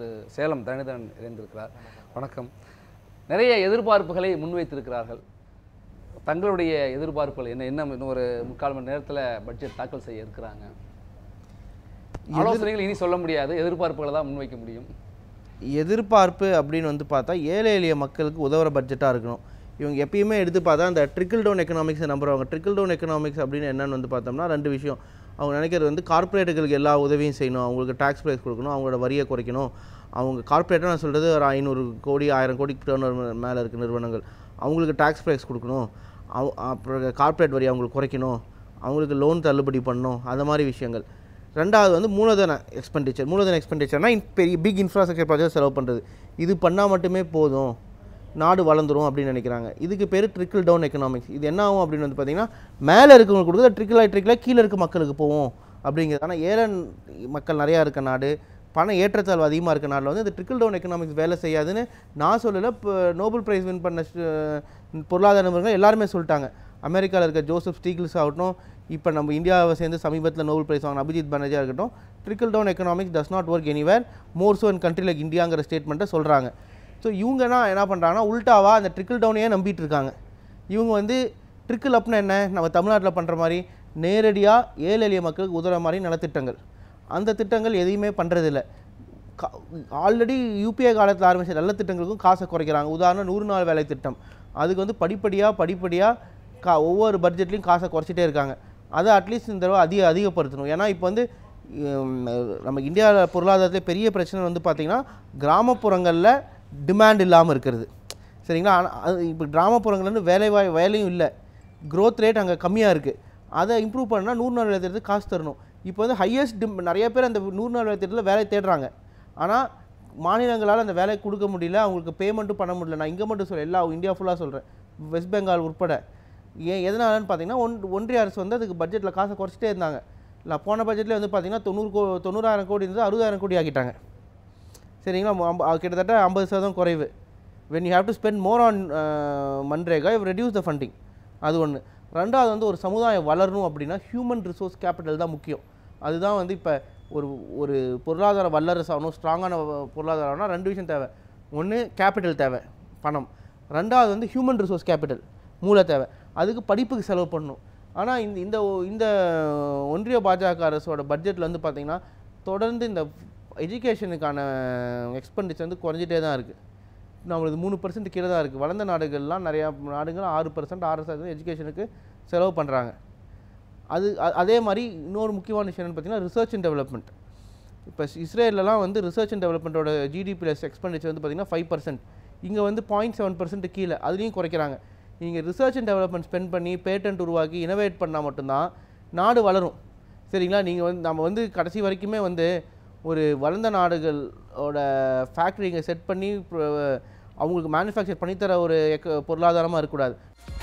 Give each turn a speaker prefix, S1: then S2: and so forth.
S1: திரு சேலம் தனிதன் இணைந்திருக்கிறார் வணக்கம் நிறைய எதிர்பார்ப்புகளை முன்வைத்திருக்கிறார்கள் தங்களுடைய எதிர்பார்ப்புகள் என்ன என்ன இன்னும் ஒரு முக்கால் மணி நேரத்தில் பட்ஜெட் தாக்கல் செய்ய இருக்கிறாங்க ஆலோசனைகள் இனி சொல்ல முடியாது எதிர்பார்ப்புகளை தான் முன்வைக்க முடியும் எதிர்பார்ப்பு அப்படின்னு வந்து பார்த்தா ஏழை எளிய மக்களுக்கு உதவுற பட்ஜெட்டாக இருக்கணும் இவங்க எப்பயுமே எடுத்து பார்த்தா அந்த ட்ரிக்கிள் டவுன் எக்கனாமிக்ஸை நம்புறவங்க ட்ரிக்கிள் டவுன் எக்கனாமிக்ஸ் அப்படின்னு என்னன்னு வந்து பார்த்தோம்னா ரெண்டு விஷயம் அவங்க நினைக்கிறது வந்து கார்ப்பரேட்டுகளுக்கு எல்லா உதவியும் செய்யணும் அவங்களுக்கு டேக்ஸ் ப்ரைஸ் கொடுக்கணும் அவங்களோட வரியை குறைக்கணும் அவங்க கார்பரேட்டாக நான் சொல்கிறது ஒரு ஐநூறு கோடி ஆயிரம் கோடி டேர்ன் மேலே இருக்குது நிறுவனங்கள் அவங்களுக்கு டேக்ஸ் ப்ரைஸ் கொடுக்கணும் அவ் அப்புறம் கார்பரேட் வரி அவங்களுக்கு குறைக்கணும் அவங்களுக்கு லோன் தள்ளுபடி பண்ணணும் அந்த மாதிரி விஷயங்கள் ரெண்டாவது வந்து மூலதன எக்ஸ்பெண்டிச்சர் மூலதன எக்ஸ்பெண்டிச்சர்னால் பெரிய பிக் இன்ஃப்ராஸ்ட்ரக்சர் ப்ராஜெக்ட் செலவு பண்ணுறது இது பண்ணால் மட்டுமே போதும் நாடு வளர்ந்துடும் அப்படின்னு நினைக்கிறாங்க இதுக்கு பேர் ட்ரிக்கிள் டவுன் எக்கனாமிக்ஸ் இது என்ன ஆகும் அப்படின்னு வந்து பார்த்திங்கன்னா மேலே இருக்கவங்களுக்கு கொடுத்து ட்ரிக்கிள் ஆகி ட்ரிக்கிளாக கீழே இருக்க மக்களுக்கு போவோம் அப்படிங்கிறது ஆனால் ஏழை மக்கள் நிறையா இருக்க நாடு பண ஏற்றத்தாழ்வு அதிகமாக இருக்க நாளில் வந்து இந்த ட்ரிக்கிள் டவுன் எக்கனாமிக்ஸ் வேலை செய்யாதுன்னு நான் சொல்லலை இப்போ நோபல் ப்ரைஸ் வின் பண்ண பொருளாதார நிபுணர்கள் எல்லாருமே சொல்லிட்டாங்க அமெரிக்காவில் இருக்க ஜோசப் ஸ்டீகிள்ஸ் ஆகட்டும் இப்போ நம்ம இந்தியாவை சேர்ந்து சமீபத்தில் நோபல் ப்ரைஸ் வாங்கின அபிஜித் பானர்ஜியாக இருக்கட்டும் trickle down economics does not work anywhere more so in country like இந்தியாங்கிற ஸ்டேட்மெண்ட்டை சொல்கிறாங்க ஸோ இவங்கன்னா என்ன பண்ணுறாங்கன்னா உல்ட்டாவாக அந்த ட்ரிக்கிள் டவுனையே நம்பிட்டு இருக்காங்க இவங்க வந்து ட்ரிக்கிள் அப்னா என்ன நம்ம தமிழ்நாட்டில் பண்ணுற மாதிரி நேரடியாக ஏழை எளிய மக்களுக்கு உதவுற மாதிரி நலத்திட்டங்கள் அந்த திட்டங்கள் எதையுமே பண்ணுறதில்ல ஆல்ரெடி யூபிஐ காலத்தில் ஆரம்பித்த நல்ல திட்டங்களுக்கும் காசை குறைக்கிறாங்க உதாரணம் நூறு நாள் வேலை திட்டம் அதுக்கு வந்து படிப்படியாக படிப்படியாக கா ஒவ்வொரு பட்ஜெட்லேயும் காசை குறைச்சிட்டே இருக்காங்க அதை அட்லீஸ்ட் இந்த தடவை அதிக அதிகப்படுத்தணும் ஏன்னா இப்போ வந்து நம்ம இந்தியாவில் பொருளாதாரத்தில் பெரிய பிரச்சனை வந்து பார்த்திங்கன்னா கிராமப்புறங்களில் டிமாண்ட் இல்லாமல் இருக்கிறது சரிங்களா இப்போ கிராமப்புறங்கள்லேருந்து வேலை வாய் வேலையும் இல்லை க்ரோத் ரேட் அங்கே கம்மியாக இருக்குது அதை இம்ப்ரூவ் பண்ணால் நூறு நாள் வேலை காசு தரணும் இப்போ வந்து ஹையஸ்ட் டிம் நிறைய பேர் அந்த நூறு நாள் வேலை தேடுறதுல வேலை தேடுறாங்க ஆனால் மாநிலங்களால் அந்த வேலையை கொடுக்க முடியல அவங்களுக்கு பேமெண்ட்டும் பண்ண முடியல நான் இங்கே மட்டும் சொல்கிறேன் எல்லா இந்தியா ஃபுல்லாக சொல்கிறேன் வெஸ்ட் பெங்கால் உட்பட ஏன் எதனாலன்னு பார்த்தீங்கன்னா ஒன் ஒன்றிய அரசு வந்து அதுக்கு பட்ஜெட்டில் காசை குறைச்சிட்டே இருந்தாங்க இல்லை போன பட்ஜெட்லேயே வந்து பார்த்திங்கன்னா தொண்ணூறு கோ தொண்ணூறாயிரம் கோடி இருந்தது அறுபதாயிரம் கோடி ஆக்கிட்டாங்க சரிங்களா கிட்டத்தட்ட ஐம்பது சதவீதம் குறைவு when you have to spend more on MNREGA if reduce the funding அது ஒன்று ரெண்டாவது வந்து ஒரு சமுதாயம் வளரணும் அப்படின்னா ஹியூமன் ரிசோர்ஸ் கேபிட்டல் தான் முக்கியம் அதுதான் வந்து இப்போ ஒரு ஒரு பொருளாதார வல்லரசு ஆகணும் ஸ்ட்ராங்கான பொருளாதாரம்னா ரெண்டு விஷயம் தேவை ஒன்று கேபிட்டல் தேவை பணம் ரெண்டாவது வந்து ஹியூமன் ரிசோர்ஸ் கேபிட்டல் மூளை தேவை அதுக்கு படிப்புக்கு செலவு பண்ணணும் ஆனால் இந்த இந்த இந்த ஒன்றிய பாஜக அரசோட பட்ஜெட்டில் வந்து பார்த்திங்கன்னா தொடர்ந்து இந்த எஜுகேஷனுக்கான எக்ஸ்பெண்டிச்சர் வந்து குறைஞ்சிட்டே தான் இருக்குது நம்மளுக்கு மூணு பர்சன்ட் கீழே தான் இருக்குது வளர்ந்த நாடுகள்லாம் நிறையா நாடுகள் ஆறு பர்சன்ட் ஆறு சதவீதம் எஜுகேஷனுக்கு செலவு பண்ணுறாங்க அது அதே மாதிரி இன்னொரு முக்கியமான விஷயம் என்னென்னு பார்த்தீங்கன்னா ரிசர்ச் அண்ட் டெவலப்மெண்ட் இப்போ இஸ்ரேலெலாம் வந்து ரிசர்ச் அண்ட் டெவலப்மெண்ட்டோட ஜிடிபி ப்ளஸ் எக்ஸ்பெண்டிச்சர் வந்து பார்த்திங்கன்னா ஃபைவ் பர்சன்ட் இங்கே வந்து பாயிண்ட் செவன் பர்சன்ட் கீழே அதுலேயும் குறைக்கிறாங்க நீங்கள் ரிசர்ச் அண்ட் டெவலப்மெண்ட் ஸ்பெண்ட் பண்ணி பேட்டன்ட் உருவாக்கி இனோவேட் பண்ணால் மட்டும்தான் நாடு வளரும் சரிங்களா நீங்கள் வந்து நம்ம வந்து கடைசி வரைக்குமே வந்து ஒரு வளர்ந்த நாடுகளோட ஃபேக்ட்ரிங்க செட் பண்ணி அவங்களுக்கு மேனுஃபேக்சர் பண்ணித்தர ஒரு பொருளாதாரமாக இருக்கக்கூடாது